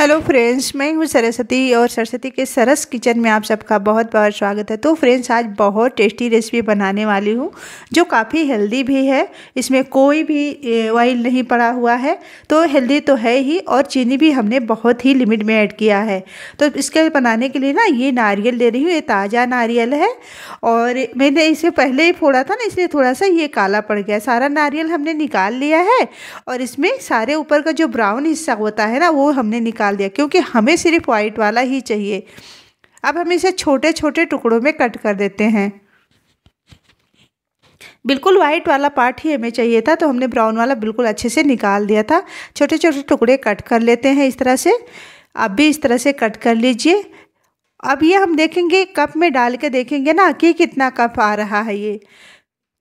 hello friends मैं हूँ सरस्वती और सरस्वती के सरस किचन में आप सबका बहुत बहुत स्वागत है तो फ्रेंड्स आज बहुत टेस्टी रेसिपी बनाने वाली हूँ जो काफ़ी हेल्दी भी है इसमें कोई भी ऑयल नहीं पड़ा हुआ है तो हेल्दी तो है ही और चीनी भी हमने बहुत ही लिमिट में ऐड किया है तो इसके बनाने के लिए ना ये नारियल ले रही हूँ ये ताज़ा नारियल है और मैंने इसे पहले ही फोड़ा था ना इसलिए थोड़ा सा ये काला पड़ गया सारा नारियल हमने निकाल लिया है और इसमें सारे ऊपर का जो ब्राउन हिस्सा होता है ना वो हमने निकाल निकाल दिया क्योंकि हमें सिर्फ वाइट वाला ही चाहिए अब हम इसे छोटे छोटे टुकड़ों में कट कर देते हैं बिल्कुल वाइट वाला पार्ट ही हमें चाहिए था तो हमने ब्राउन वाला बिल्कुल अच्छे से निकाल दिया था छोटे छोटे टुकड़े कट कर लेते हैं इस तरह से अब भी इस तरह से कट कर लीजिए अब ये हम देखेंगे कप में डाल के देखेंगे ना कि कितना कप आ रहा है ये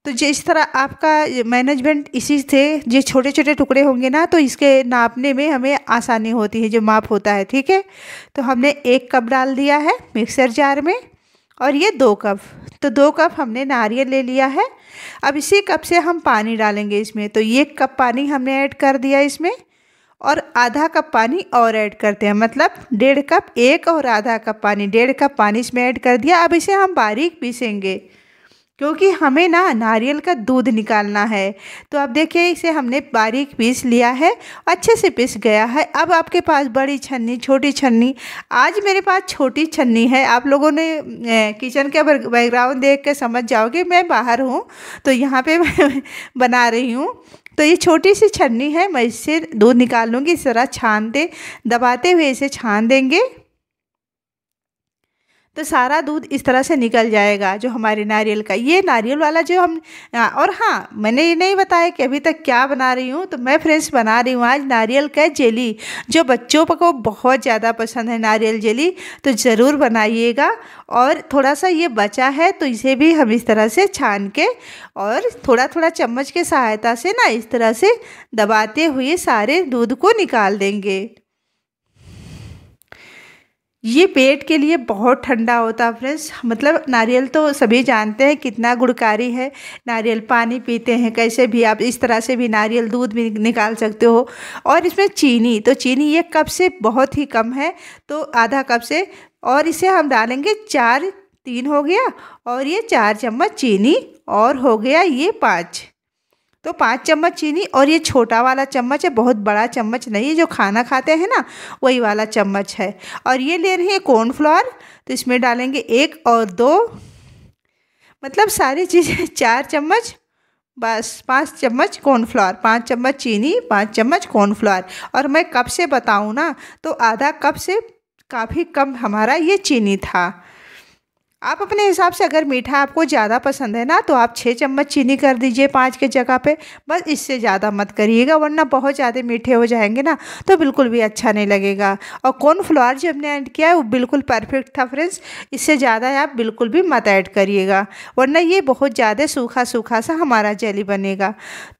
तो जिस तरह आपका मैनेजमेंट इसी से जो छोटे छोटे टुकड़े होंगे ना तो इसके नापने में हमें आसानी होती है जो माप होता है ठीक है तो हमने एक कप डाल दिया है मिक्सर जार में और ये दो कप तो दो कप हमने नारियल ले लिया है अब इसी कप से हम पानी डालेंगे इसमें तो ये कप पानी हमने ऐड कर दिया इसमें और आधा कप पानी और ऐड करते हैं मतलब डेढ़ कप एक और आधा कप पानी डेढ़ कप पानी इसमें ऐड कर दिया अब इसे हम बारीक पीसेंगे क्योंकि हमें ना नारियल का दूध निकालना है तो अब देखिए इसे हमने बारीक पीस लिया है अच्छे से पीस गया है अब आपके पास बड़ी छन्नी छोटी छन्नी आज मेरे पास छोटी छन्नी है आप लोगों ने किचन का बैकग्राउंड देख के समझ जाओगे मैं बाहर हूँ तो यहाँ पे मैं बना रही हूँ तो ये छोटी सी छन्नी है मैं इससे दूध निकाल लूँगी इस तरह छानते दबाते हुए इसे छान देंगे तो सारा दूध इस तरह से निकल जाएगा जो हमारे नारियल का ये नारियल वाला जो हम और हाँ मैंने ये नहीं बताया कि अभी तक क्या बना रही हूँ तो मैं फ्रेंड्स बना रही हूँ आज नारियल का जेली जो बच्चों को बहुत ज़्यादा पसंद है नारियल जेली तो ज़रूर बनाइएगा और थोड़ा सा ये बचा है तो इसे भी हम इस तरह से छान के और थोड़ा थोड़ा चम्मच के सहायता से ना इस तरह से दबाते हुए सारे दूध को निकाल देंगे ये पेट के लिए बहुत ठंडा होता है फ्रेंड्स मतलब नारियल तो सभी जानते हैं कितना गुड़कारी है नारियल पानी पीते हैं कैसे भी आप इस तरह से भी नारियल दूध भी निकाल सकते हो और इसमें चीनी तो चीनी ये कप से बहुत ही कम है तो आधा कप से और इसे हम डालेंगे चार तीन हो गया और ये चार चम्मच चीनी और हो गया ये पाँच तो पाँच चम्मच चीनी और ये छोटा वाला चम्मच है बहुत बड़ा चम्मच नहीं है जो खाना खाते हैं ना वही वाला चम्मच है और ये ले रहे हैं कॉर्नफ्लावर तो इसमें डालेंगे एक और दो मतलब सारी चीज़ें चार चम्मच बस पाँच चम्मच कॉर्नफ्लावर पाँच चम्मच चीनी पाँच चम्मच कॉर्नफ्लावर और मैं कप से बताऊँ ना तो आधा कप से काफ़ी कम हमारा ये चीनी था आप अपने हिसाब से अगर मीठा आपको ज़्यादा पसंद है ना तो आप छः चम्मच चीनी कर दीजिए पाँच के जगह पे बस इससे ज़्यादा मत करिएगा वरना बहुत ज़्यादा मीठे हो जाएंगे ना तो बिल्कुल भी अच्छा नहीं लगेगा और फ्लावर जो हमने ऐड किया है वो बिल्कुल परफेक्ट था फ्रेंड्स इससे ज़्यादा आप बिल्कुल भी मत ऐड करिएगा वरना ये बहुत ज़्यादा सूखा सूखा सा हमारा जेली बनेगा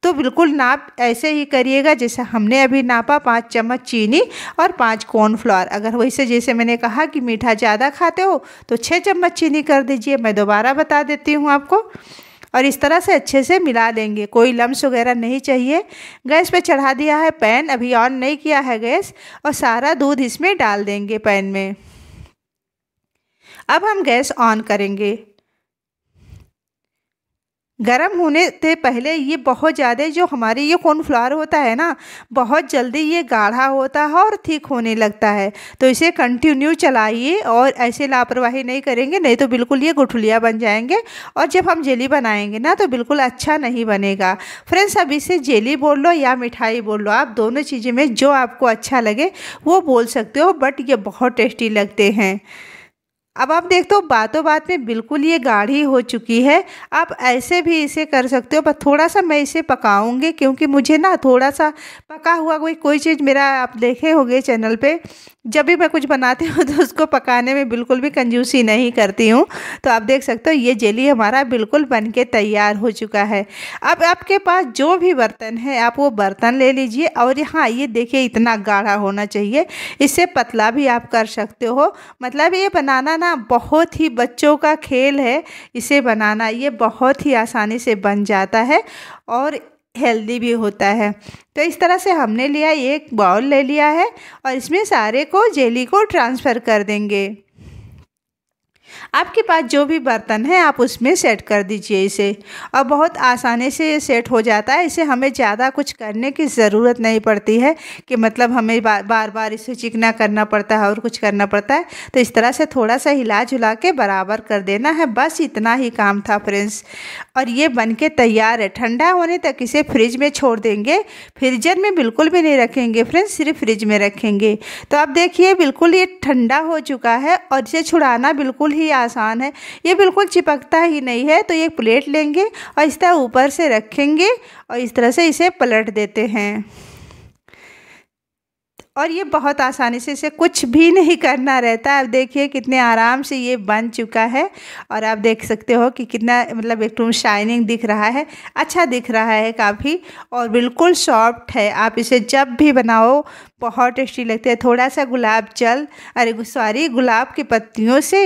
तो बिल्कुल नाप ऐसे ही करिएगा जैसे हमने अभी नापा पाँच चम्मच चीनी और पाँच कॉर्नफ्लावर अगर वैसे जैसे मैंने कहा कि मीठा ज़्यादा खाते हो तो छः चम्मच चीनी कर दीजिए मैं दोबारा बता देती हूँ आपको और इस तरह से अच्छे से मिला लेंगे कोई लम्स वगैरह नहीं चाहिए गैस पे चढ़ा दिया है पैन अभी ऑन नहीं किया है गैस और सारा दूध इसमें डाल देंगे पैन में अब हम गैस ऑन करेंगे गर्म होने से पहले ये बहुत ज़्यादा जो हमारे ये कॉर्नफ्लावर होता है ना बहुत जल्दी ये गाढ़ा होता है और ठीक होने लगता है तो इसे कंटिन्यू चलाइए और ऐसे लापरवाही नहीं करेंगे नहीं तो बिल्कुल ये गुठलिया बन जाएंगे और जब हम जेली बनाएंगे ना तो बिल्कुल अच्छा नहीं बनेगा फ्रेंड्स अब इसे जेली बोल लो या मिठाई बोल लो आप दोनों चीज़ें में जो आपको अच्छा लगे वो बोल सकते हो बट ये बहुत टेस्टी लगते हैं अब आप देखते हो बातों बात में बिल्कुल ये गाढ़ी हो चुकी है आप ऐसे भी इसे कर सकते हो पर थोड़ा सा मैं इसे पकाऊंगी क्योंकि मुझे ना थोड़ा सा पका हुआ कोई कोई चीज़ मेरा आप देखे होंगे चैनल पे जब भी मैं कुछ बनाती हूँ तो उसको पकाने में बिल्कुल भी कंजूसी नहीं करती हूँ तो आप देख सकते हो ये जेली हमारा बिल्कुल बन के तैयार हो चुका है अब आपके पास जो भी बर्तन है आप वो बर्तन ले लीजिए और हाँ ये देखिए इतना गाढ़ा होना चाहिए इससे पतला भी आप कर सकते हो मतलब ये बनाना ना बहुत ही बच्चों का खेल है इसे बनाना ये बहुत ही आसानी से बन जाता है और हेल्दी भी होता है तो इस तरह से हमने लिया ये एक बाउल ले लिया है और इसमें सारे को जेली को ट्रांसफ़र कर देंगे आपके पास जो भी बर्तन है आप उसमें सेट कर दीजिए इसे और बहुत आसानी से ये सेट हो जाता है इसे हमें ज़्यादा कुछ करने की ज़रूरत नहीं पड़ती है कि मतलब हमें बार बार इसे चिकना करना पड़ता है और कुछ करना पड़ता है तो इस तरह से थोड़ा सा हिला झुला के बराबर कर देना है बस इतना ही काम था फ्रेंड्स और ये बन के तैयार है ठंडा होने तक इसे फ्रिज में छोड़ देंगे फ्रीजर में बिल्कुल भी नहीं रखेंगे फ्रेंड्स सिर्फ फ्रिज में रखेंगे तो आप देखिए बिल्कुल ये ठंडा हो चुका है और इसे छुड़ाना बिल्कुल ही आसान है ये बिल्कुल चिपकता ही नहीं है तो ये प्लेट लेंगे और इस तरह ऊपर से रखेंगे और इस तरह से इसे पलट देते हैं और ये बहुत आसानी से इसे कुछ भी नहीं करना रहता है अब देखिए कितने आराम से ये बन चुका है और आप देख सकते हो कि कितना मतलब एक टूम शाइनिंग दिख रहा है अच्छा दिख रहा है काफ़ी और बिल्कुल सॉफ्ट है आप इसे जब भी बनाओ बहुत टेस्टी लगती है थोड़ा सा गुलाब जल अरे सॉरी गुलाब की पत्तियों से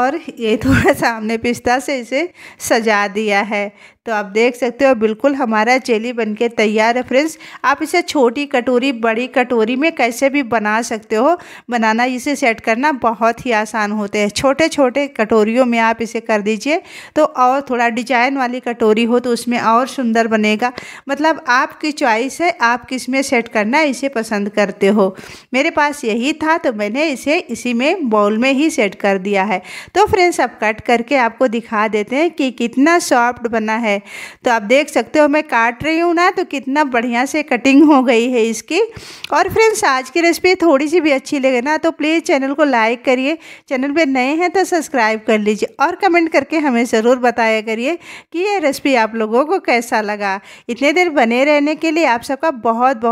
और ये थोड़ा सा हमने पिस्ता से इसे सजा दिया है तो आप देख सकते हो बिल्कुल हमारा जेली बनके तैयार है फ्रेंड्स आप इसे छोटी कटोरी बड़ी कटोरी में कैसे भी बना सकते हो बनाना इसे सेट करना बहुत ही आसान होते हैं छोटे छोटे कटोरियों में आप इसे कर दीजिए तो और थोड़ा डिजाइन वाली कटोरी हो तो उसमें और सुंदर बनेगा मतलब आपकी चॉइस है आप किस में सेट करना इसे पसंद करते हो मेरे पास यही था तो मैंने इसे इसी में बाउल में ही सेट कर दिया है तो फ्रेंड्स अब कट करके आपको दिखा देते हैं कि कितना सॉफ्ट बना है तो आप देख सकते हो मैं काट रही हूँ ना तो कितना बढ़िया से कटिंग हो गई है इसकी और फ्रेंड्स आज की रेसिपी थोड़ी सी भी अच्छी लगे ना तो प्लीज़ चैनल को लाइक करिए चैनल पर नए हैं तो सब्सक्राइब कर लीजिए और कमेंट करके हमें ज़रूर बताया करिए कि यह रेसिपी आप लोगों को कैसा लगा इतने देर बने रहने के लिए आप सबका बहुत बहुत